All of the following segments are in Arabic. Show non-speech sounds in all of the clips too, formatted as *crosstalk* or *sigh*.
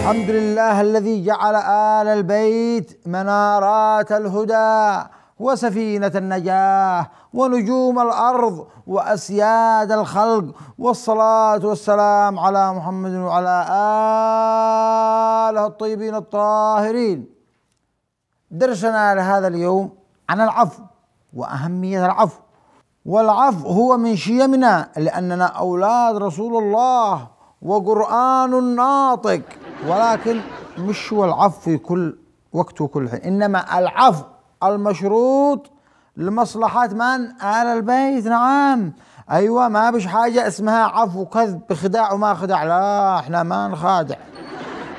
الحمد لله الذي جعل آل البيت منارات الهدى وسفينة النجاة ونجوم الأرض وأسياد الخلق والصلاة والسلام على محمد وعلى آله الطيبين الطاهرين درسنا لهذا اليوم عن العفو وأهمية العفو والعفو هو من شيمنا لأننا أولاد رسول الله وقرآن ناطق ولكن مش هو العفو في كل وقت وكل حين إنما العفو المشروط لمصلحة من؟ آل البيت نعم أيوة ما بش حاجة اسمها عفو كذب بخداع وما خداع لا احنا ما نخادع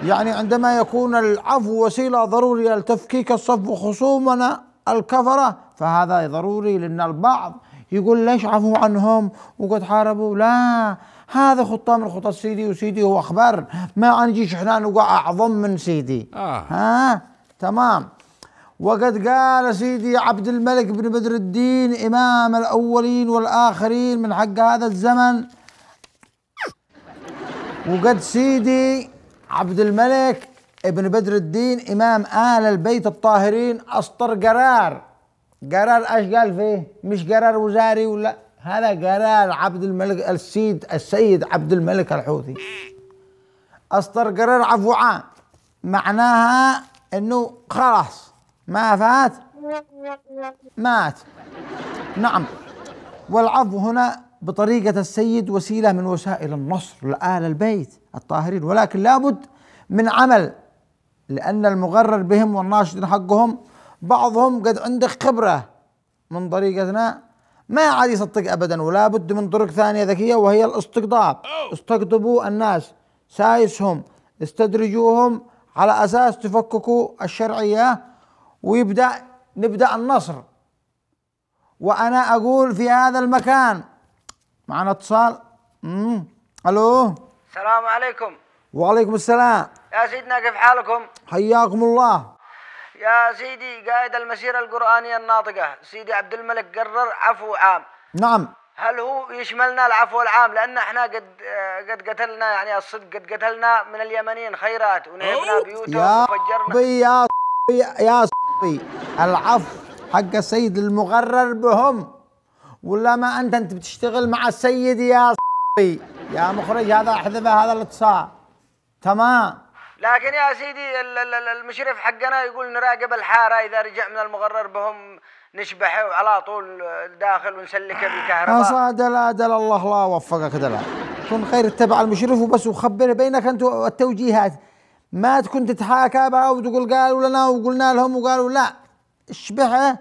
يعني عندما يكون العفو وسيلة ضرورية لتفكيك الصف وخصومنا الكفرة فهذا ضروري لأن البعض يقول ليش عفو عنهم وقد حاربوا لا هذا خطة من خطط سيدي وسيدي هو أخبار ما أنجي شحنان وقع أعظم من سيدي آه. ها تمام وقد قال سيدي عبد الملك بن بدر الدين إمام الأولين والآخرين من حق هذا الزمن وقد سيدي عبد الملك ابن بدر الدين إمام آل البيت الطاهرين أصدر قرار قرار ايش قال فيه؟ مش قرار وزاري ولا هذا قرار عبد الملك السيد السيد عبد الملك الحوثي أصدر قرار عفو عام معناها أنه خلاص ما فات مات نعم والعفو هنا بطريقة السيد وسيلة من وسائل النصر لآل البيت الطاهرين ولكن لابد من عمل لأن المغرر بهم والناشد حقهم بعضهم قد عنده خبرة من طريقتنا ما عاد يصدق ابدا ولا بد من طرق ثانيه ذكيه وهي الاستقطاب استقطبوا الناس سايسهم استدرجوهم على اساس تفككوا الشرعيه ويبدا نبدا النصر وانا اقول في هذا المكان معنا اتصال امم الو السلام عليكم وعليكم السلام يا سيدنا كيف حالكم حياكم الله يا سيدي قائد المسيرة القرآنية الناطقة سيدي عبد الملك قرر عفو عام نعم هل هو يشملنا العفو العام لان احنا قد قد قتلنا يعني الصدق قد قتلنا من اليمنيين خيرات ونهبنا بيوتهم يا وفجرنا يا صبي يا صبي العفو حق السيد المغرر بهم ولا ما انت انت بتشتغل مع السيد يا صبي يا مخرج هذا احذف هذا الاتصال تمام لكن يا سيدي المشرف حقنا يقول نراقب الحاره اذا رجع من المغرر بهم نشبحه وعلى طول داخل ونسلكه بالكهرباء يا دلا دلا الله لا وفقك دلا كن خير اتبع المشرف وبس وخبر بينك انت التوجيهات ما تكون تتحاكى بها وتقول قالوا لنا وقلنا لهم وقالوا لا اشبحه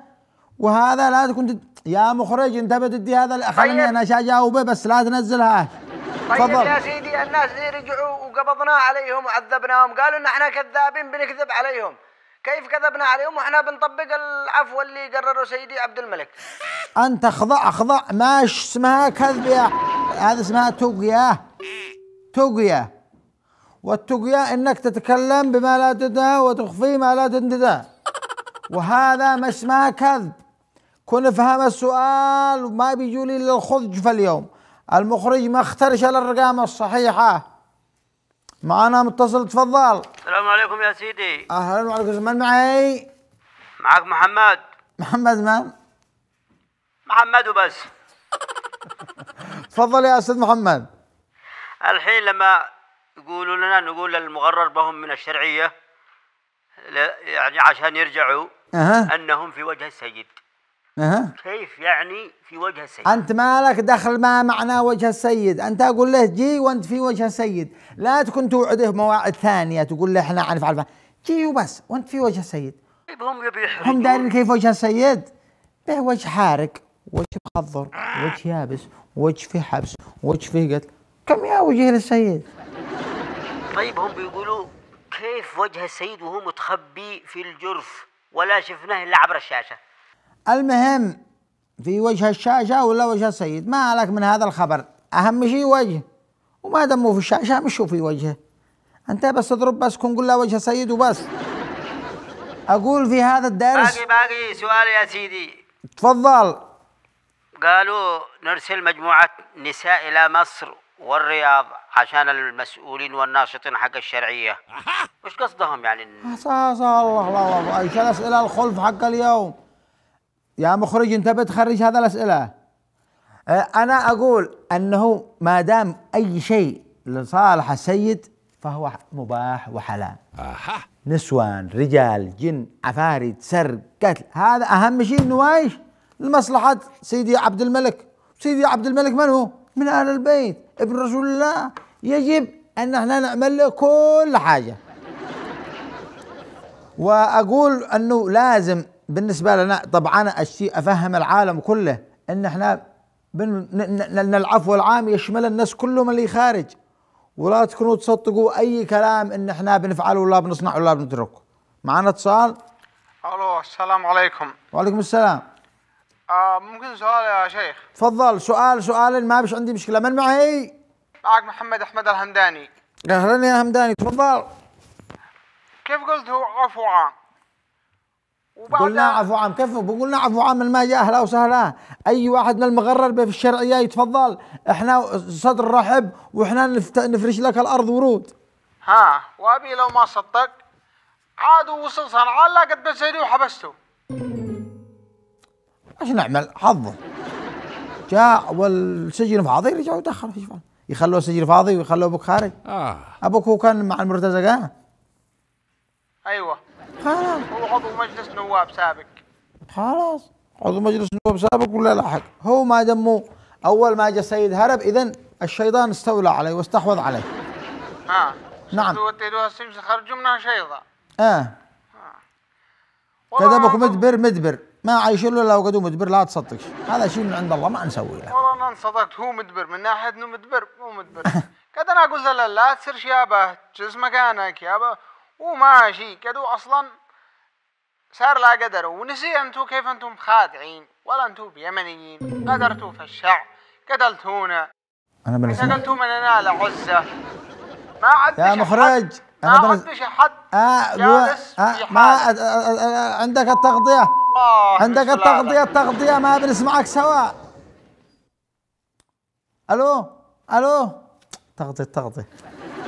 وهذا لا تكون تت... يا مخرج انت بتدي هذا خليني طيب. انا شاجاوبه بس لا تنزلها تفضل طيب يا سيدي الناس اللي رجعوا وقبضنا عليهم وعذبناهم قالوا ان احنا كذابين بنكذب عليهم كيف كذبنا عليهم واحنا بنطبق العفو اللي قرره سيدي عبد الملك انت اخضع اخضع ماش اسمها كذب يا هذا اسمها تقية تقية والتقية انك تتكلم بما لا تدعى وتخفي ما لا تنددى وهذا ما اسمها كذب كن فهم السؤال وما بيجوا لي الا في اليوم المخرج ما اخترش الارقام الصحيحه معنا متصل تفضل السلام عليكم يا سيدي اهلا وعليكم من معي معك محمد محمد من محمد وبس تفضل يا استاذ محمد الحين لما يقولوا لنا نقول المغرر بهم من الشرعيه يعني عشان يرجعوا أه. انهم في وجه السيد أه. كيف يعني في وجه السيد أنت مالك دخل ما معنى وجه السيد أنت أقول له جي وأنت في وجه السيد لا تكون توعده مواعيد ثانية تقول له إحنا عارف فعل جي وبس وأنت في وجه السيد طيب هم يبي هم دارين كيف وجه السيد به وجه حارق وجه مخضر وجه يابس وجه في حبس وجه في قتل كم يا وجه للسيد طيب هم بيقولوا كيف وجه السيد وهو متخبي في الجرف ولا شفناه إلا عبر الشاشة المهم في وجه الشاشة ولا وجه السيد ما عليك من هذا الخبر أهم شيء وجه وما دمه في الشاشة مش في وجهه أنت بس تضرب بس كن قول له وجه سيد وبس أقول في هذا الدرس باقي باقي سؤال يا سيدي تفضل قالوا نرسل مجموعة نساء إلى مصر والرياض عشان المسؤولين والناشطين حق الشرعية وش قصدهم يعني؟ الله الله الله ايش الأسئلة الخلف حق اليوم يا مخرج انت بتخرج هذا الاسئله آه، انا اقول انه ما دام اي شيء لصالح السيد فهو مباح وحلال أها. نسوان رجال جن عفاريت سرق قتل هذا اهم شيء انه ايش لمصلحه سيدي عبد الملك سيدي عبد الملك من هو من اهل البيت ابن رسول الله يجب ان احنا نعمل له كل حاجه واقول انه لازم بالنسبه لنا طبعا الشيء افهم العالم كله ان احنا ان العفو العام يشمل الناس كلهم اللي خارج ولا تكونوا تصدقوا اي كلام ان احنا بنفعل ولا بنصنع ولا بنترك معنا اتصال الو السلام عليكم وعليكم السلام آه ممكن سؤال يا شيخ تفضل سؤال سؤال ما بش عندي مشكله من معي معك محمد احمد الهمداني اهلا يا همداني تفضل كيف قلت هو عفو عام قلنا عفو عام كيف بقولنا عفو عام الماء اهلا وسهلا اي واحد من المغرر في الشرعيه يتفضل احنا صدر رحب واحنا نفرش لك الارض ورود ها وابي لو ما صدق عاد وصل صنعاء لا قد بسيدي وحبسته ايش نعمل حظه جاء والسجن فاضي رجعوا دخلوا ايش يخلوه السجن فاضي ويخلوه ابوك خارج اه ابوك هو كان مع المرتزقه ايوه خلاص هو عضو مجلس نواب سابق خلاص عضو مجلس نواب سابق ولا لاحق هو ما دمه اول ما جاء السيد هرب اذا الشيطان استولى عليه واستحوذ عليه ها نعم وديتوها السمس خرجوا منها شيطان اه كذبك مدبر مدبر ما عايش له الا وجدوه مدبر لا تصدقش هذا شيء من عند الله ما نسوي له والله انا انصدقت هو مدبر من ناحيه انه مدبر مو مدبر قد *laughs* انا اقول لا تصير شيابه جلس مكانك يابا وماشي كدو اصلا صار لا قدر ونسي انتو كيف انتم خادعين ولا انتو بيمنيين قدرتوا في الشعب قتلتونا انا بالنسبه قتلتوا مننا لعزه ما عد يا مخرج حد. ما عدش حد آه جالس آه في حال. ما عندك التغطيه آه، عندك التغطيه التغطيه ما بنسمعك سوا الو الو تغطيه التغطيه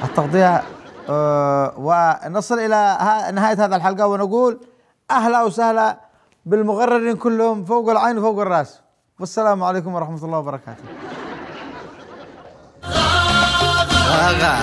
التغطيه آه، ونصل إلى نهاية هذا الحلقة ونقول أهلا وسهلا بالمغررين كلهم فوق العين وفوق الرأس والسلام عليكم ورحمة الله وبركاته *laughs*